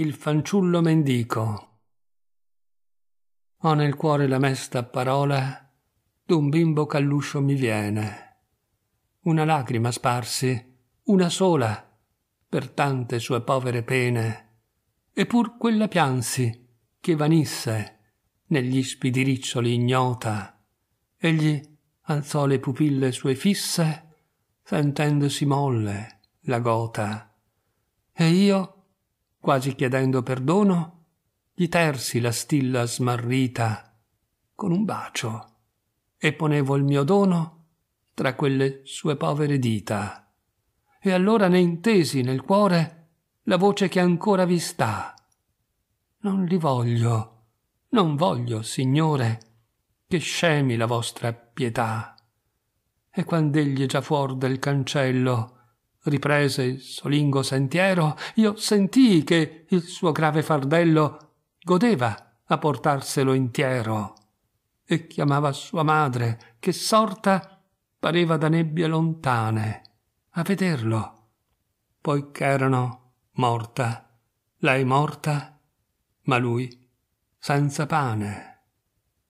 Il fanciullo mendico. Ho nel cuore la mesta parola d'un bimbo calluscio mi viene. Una lacrima sparsi, una sola, per tante sue povere pene, eppur quella piansi che vanisse negli ispidi riccioli ignota. Egli alzò le pupille sue fisse, sentendosi molle la gota. E io quasi chiedendo perdono, gli tersi la stilla smarrita con un bacio e ponevo il mio dono tra quelle sue povere dita. E allora ne intesi nel cuore la voce che ancora vi sta. Non li voglio, non voglio, Signore, che scemi la vostra pietà. E quand'egli è già fuor del cancello, riprese il solingo sentiero, io sentii che il suo grave fardello godeva a portarselo intiero. E chiamava sua madre, che sorta pareva da nebbie lontane, a vederlo, poiché erano morta, lei morta, ma lui senza pane.